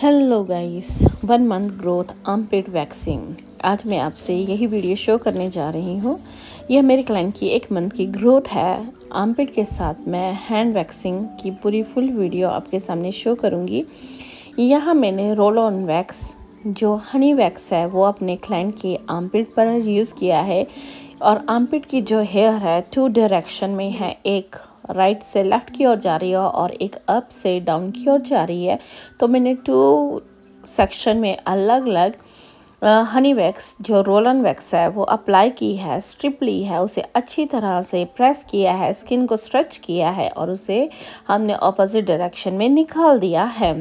hello guys one month growth armpit waxing आज मैं आपसे यही वीडियो शो करने जा रही हूँ यह मेरे क्लाइंट की एक मंथ की ग्रोथ है आम पेट के साथ मैं हैंड वैक्सिंग की पूरी फुल वीडियो आपके सामने शो करूँगी यहाँ मैंने रोल ऑन वैक्स जो हनी वैक्स है वो अपने क्लाइंट के आमपिट पर यूज़ किया है और आमपिट की जो हेयर है टू डायरेक्शन में है एक राइट से लेफ़्ट की ओर जा रही है और एक अप से डाउन की ओर जा रही है तो मैंने टू सेक्शन में अलग अलग हनी वैक्स जो रोलन वैक्स है वो अप्लाई की है स्ट्रिप ली है उसे अच्छी तरह से प्रेस किया है स्किन को स्ट्रेच किया है और उसे हमने ऑपोजिट डायरेक्शन में निकाल दिया है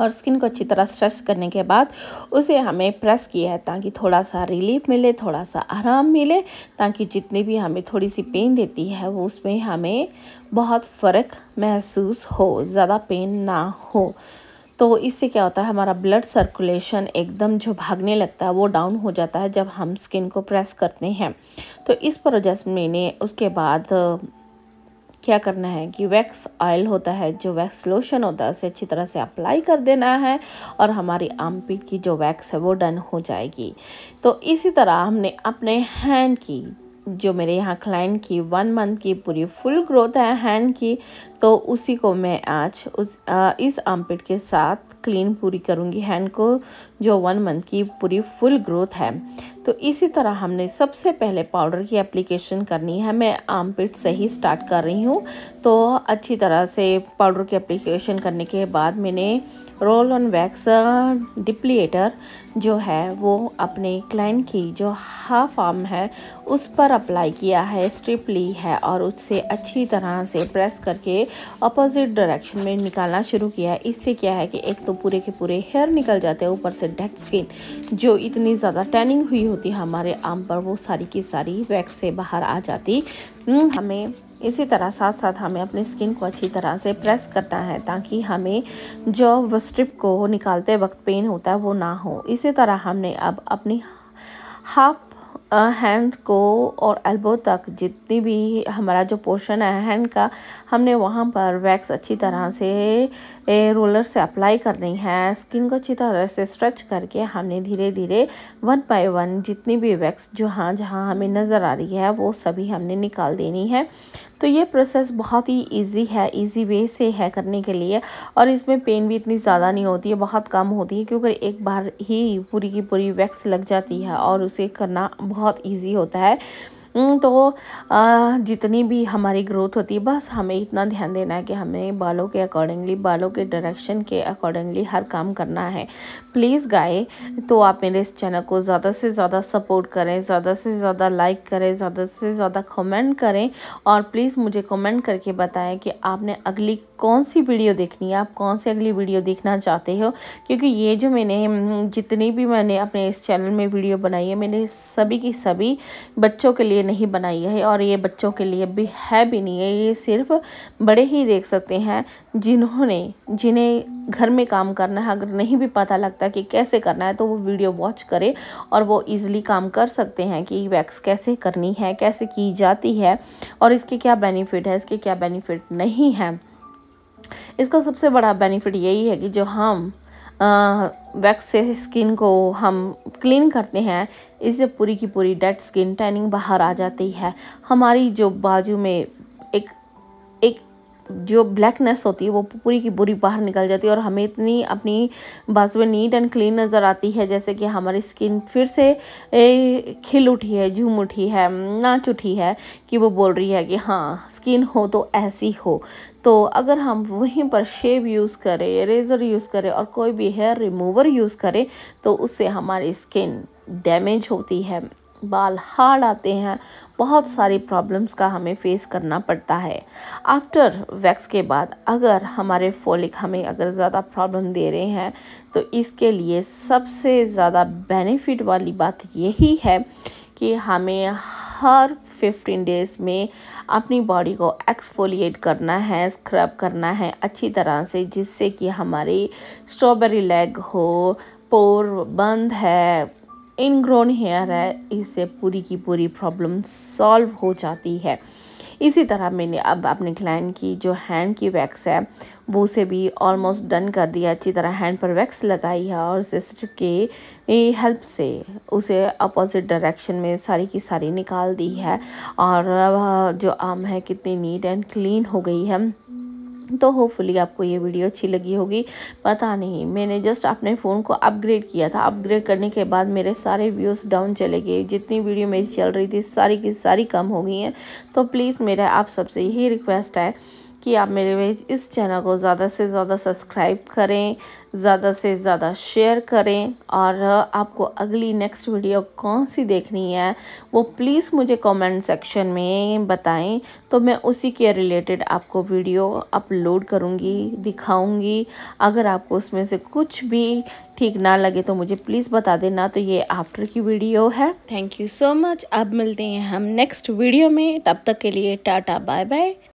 और स्किन को अच्छी तरह स्ट्रेच करने के बाद उसे हमें प्रेस किया है ताकि थोड़ा सा रिलीफ मिले थोड़ा सा आराम मिले ताकि जितनी भी हमें थोड़ी सी पेन देती है वो उसमें हमें बहुत फ़र्क महसूस हो ज़्यादा पेन ना हो तो इससे क्या होता है हमारा ब्लड सर्कुलेशन एकदम जो भागने लगता है वो डाउन हो जाता है जब हम स्किन को प्रेस करते हैं तो इस प्रोजेस मैंने उसके बाद क्या करना है कि वैक्स ऑयल होता है जो वैक्स लोशन होता है उसे अच्छी तरह से अप्लाई कर देना है और हमारी आमपीट की जो वैक्स है वो डन हो जाएगी तो इसी तरह हमने अपने हैंड की जो मेरे यहाँ क्लाइंट की वन मंथ की पूरी फुल ग्रोथ है हैंड की तो उसी को मैं आज उस आ, इस आमपिट के साथ क्लीन पूरी करूँगी हैंड को जो वन मंथ की पूरी फुल ग्रोथ है तो इसी तरह हमने सबसे पहले पाउडर की एप्लीकेशन करनी है मैं आमपिट से ही स्टार्ट कर रही हूँ तो अच्छी तरह से पाउडर की एप्लीकेशन करने के बाद मैंने रोल ऑन वैक्स डिप्लीटर जो है वो अपने क्लाइंट की जो हाफ आर्म है उस पर अप्लाई किया है स्ट्रिप ली है और उससे अच्छी तरह से प्रेस करके अपोजिट डायरेक्शन में निकालना शुरू किया है इससे क्या है कि एक तो पूरे के पूरे हेयर निकल जाते हैं ऊपर से डेड स्किन जो इतनी ज़्यादा टैनिंग हुई होती हमारे आम पर वो सारी की सारी वैक्स से बाहर आ जाती हम्म, हमें इसी तरह साथ साथ हमें अपनी स्किन को अच्छी तरह से प्रेस करना है ताकि हमें जो स्ट्रिप को निकालते वक्त पेन होता है वो ना हो इसी तरह हमने अब अपनी हाफ हैंड को और एल्बो तक जितनी भी हमारा जो पोर्शन है हैंड का हमने वहाँ पर वैक्स अच्छी तरह से रोलर से अप्लाई करनी है स्किन को अच्छी तरह से स्ट्रेच करके हमने धीरे धीरे वन बाय वन जितनी भी वैक्स जहाँ जहाँ हमें नज़र आ रही है वो सभी हमने निकाल देनी है तो ये प्रोसेस बहुत ही इजी है इजी वे से है करने के लिए और इसमें पेन भी इतनी ज़्यादा नहीं होती है बहुत कम होती है क्योंकि एक बार ही पूरी की पूरी वैक्स लग जाती है और उसे करना बहुत बहुत ईजी होता है हम्म, तो जितनी भी हमारी ग्रोथ होती है बस हमें इतना ध्यान देना है कि हमें बालों के अकॉर्डिंगली बालों के डायरेक्शन के अकॉर्डिंगली हर काम करना है प्लीज़ गाय तो आप मेरे इस चैनल को ज़्यादा से ज़्यादा सपोर्ट करें ज़्यादा से ज़्यादा लाइक करें ज़्यादा से ज़्यादा कमेंट करें और प्लीज़ मुझे कमेंट करके बताएं कि आपने अगली कौन सी वीडियो देखनी है आप कौन सी अगली वीडियो देखना चाहते हो क्योंकि ये जो मैंने जितनी भी मैंने अपने इस चैनल में वीडियो बनाई है मैंने सभी की सभी बच्चों के लिए नहीं बनाई है और ये बच्चों के लिए भी है भी नहीं है ये सिर्फ बड़े ही देख सकते हैं जिन्होंने जिन्हें घर में काम करना है अगर नहीं भी पता लगता कि कैसे करना है तो वो वीडियो वॉच करें और वो ईज़िली काम कर सकते हैं कि वैक्स कैसे करनी है कैसे की जाती है और इसके क्या बेनिफिट है इसके क्या बेनिफिट नहीं है इसका सबसे बड़ा बेनिफिट यही है कि जो हम वैक्स से स्किन को हम क्लीन करते हैं इससे पूरी की पूरी डेड स्किन टैनिंग बाहर आ जाती है हमारी जो बाजू में एक जो ब्लैकनेस होती है वो पूरी की पूरी बाहर निकल जाती है और हमें इतनी अपनी में नीट एंड क्लीन नज़र आती है जैसे कि हमारी स्किन फिर से ए, खिल उठी है झूम उठी है नाच उठी है कि वो बोल रही है कि हाँ स्किन हो तो ऐसी हो तो अगर हम वहीं पर शेव यूज़ करें रेज़र यूज़ करें और कोई भी हेयर रिमूवर यूज़ करें तो उससे हमारी स्किन डैमेज होती है बाल हार्ड आते हैं बहुत सारी प्रॉब्लम्स का हमें फेस करना पड़ता है आफ्टर वैक्स के बाद अगर हमारे फोलिक हमें अगर ज़्यादा प्रॉब्लम दे रहे हैं तो इसके लिए सबसे ज़्यादा बेनिफिट वाली बात यही है कि हमें हर 15 डेज़ में अपनी बॉडी को एक्सफोलिएट करना है स्क्रब करना है अच्छी तरह से जिससे कि हमारी स्ट्रॉबेरी लेग हो पोर बंद है इनग्रोन हेयर है इससे पूरी की पूरी प्रॉब्लम सॉल्व हो जाती है इसी तरह मैंने अब अपने क्लाइंट की जो हैंड की वैक्स है वो उसे भी ऑलमोस्ट डन कर दिया अच्छी तरह हैंड पर वैक्स लगाई है और सिस्टर के हेल्प से उसे अपोजिट डायरेक्शन में सारी की सारी निकाल दी है और जो आम है कितनी नीट एंड क्लीन हो गई है तो होपफुली आपको ये वीडियो अच्छी लगी होगी पता नहीं मैंने जस्ट अपने फ़ोन को अपग्रेड किया था अपग्रेड करने के बाद मेरे सारे व्यूज़ डाउन चले गए जितनी वीडियो मेरी चल रही थी सारी की सारी कम हो गई हैं तो प्लीज़ मेरा आप सबसे यही रिक्वेस्ट है कि आप मेरे इस चैनल को ज़्यादा से ज़्यादा सब्सक्राइब करें ज़्यादा से ज़्यादा शेयर करें और आपको अगली नेक्स्ट वीडियो कौन सी देखनी है वो प्लीज़ मुझे कमेंट सेक्शन में बताएं तो मैं उसी के रिलेटेड आपको वीडियो अपलोड करूँगी दिखाऊँगी अगर आपको उसमें से कुछ भी ठीक ना लगे तो मुझे प्लीज़ बता देना तो ये आफ्टर की वीडियो है थैंक यू सो मच अब मिलते हैं हम नेक्स्ट वीडियो में तब तक के लिए टाटा बाय बाय